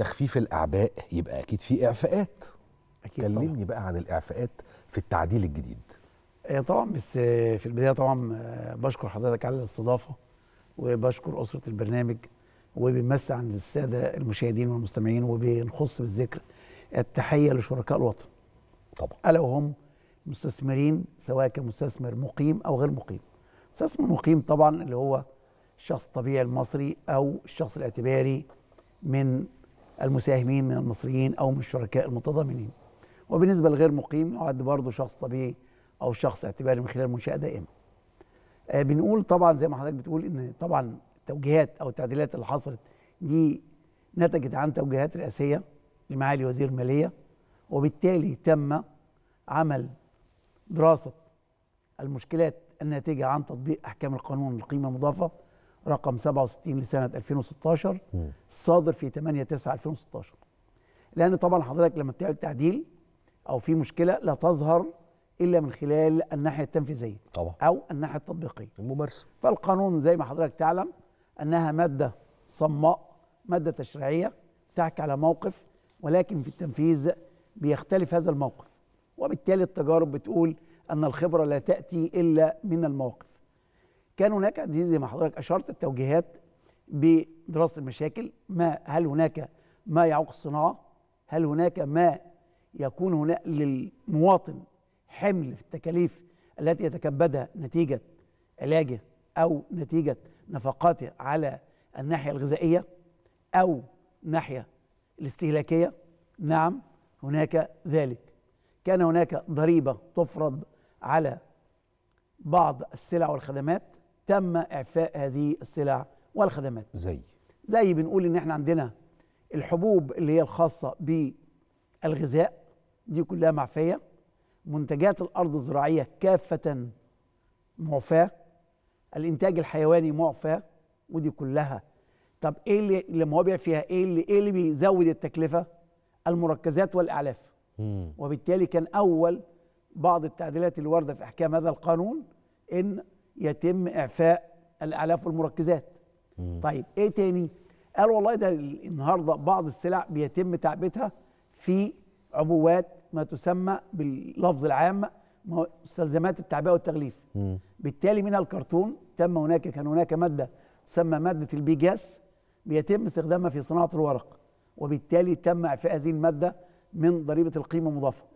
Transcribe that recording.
تخفيف الاعباء يبقى اكيد في اعفاءات اكيد كلمني طبعًا. بقى عن الاعفاءات في التعديل الجديد طبعا بس في البدايه طبعا آه، بشكر حضرتك على الاستضافه وبشكر اسره البرنامج وبنمس عند الساده المشاهدين والمستمعين وبنخص بالذكر التحيه لشركاء الوطن طبعا الا وهم مستثمرين سواء كمستثمر مقيم او غير مقيم مستثمر مقيم طبعا اللي هو الشخص الطبيعي المصري او الشخص الاعتباري من المساهمين من المصريين أو من الشركاء المتضامنين وبالنسبة لغير مقيم يعد برضه شخص طبيعي أو شخص اعتباري من خلال منشأة دائمة آه بنقول طبعا زي ما حضرتك بتقول إن طبعا التوجيهات أو التعديلات اللي حصلت دي نتجت عن توجيهات رئاسية لمعالي وزير المالية وبالتالي تم عمل دراسة المشكلات الناتجة عن تطبيق أحكام القانون القيمة المضافة رقم 67 لسنه 2016 صادر في 8 9 2016 لان طبعا حضرتك لما بتعمل تعديل او في مشكله لا تظهر الا من خلال الناحيه التنفيذيه طبعا او الناحيه التطبيقيه الممارسه فالقانون زي ما حضرتك تعلم انها ماده صماء ماده تشريعيه تحكي على موقف ولكن في التنفيذ بيختلف هذا الموقف وبالتالي التجارب بتقول ان الخبره لا تاتي الا من المواقف كان هناك زي ما حضرتك اشرت التوجيهات بدراسه المشاكل ما هل هناك ما يعوق الصناعه هل هناك ما يكون هنا للمواطن حمل في التكاليف التي يتكبدها نتيجه علاجه او نتيجه نفقاته على الناحيه الغذائيه او ناحيه الاستهلاكيه نعم هناك ذلك كان هناك ضريبه تفرض على بعض السلع والخدمات تم اعفاء هذه السلع والخدمات زي زي بنقول ان احنا عندنا الحبوب اللي هي الخاصه بالغذاء دي كلها معفيه منتجات الارض الزراعيه كافه معفاه الانتاج الحيواني معفاه ودي كلها طب ايه اللي لما هو بيع فيها ايه اللي ايه اللي بيزود التكلفه المركزات والاعلاف وبالتالي كان اول بعض التعديلات اللي وارده في احكام هذا القانون ان يتم اعفاء الاعلاف والمركزات مم. طيب ايه تاني قال والله ده النهارده بعض السلع بيتم تعبئتها في عبوات ما تسمى باللفظ العام مستلزمات التعبئه والتغليف مم. بالتالي منها الكرتون تم هناك كان هناك ماده تسمى ماده البيجاس بيتم استخدامها في صناعه الورق وبالتالي تم اعفاء هذه الماده من ضريبه القيمه المضافه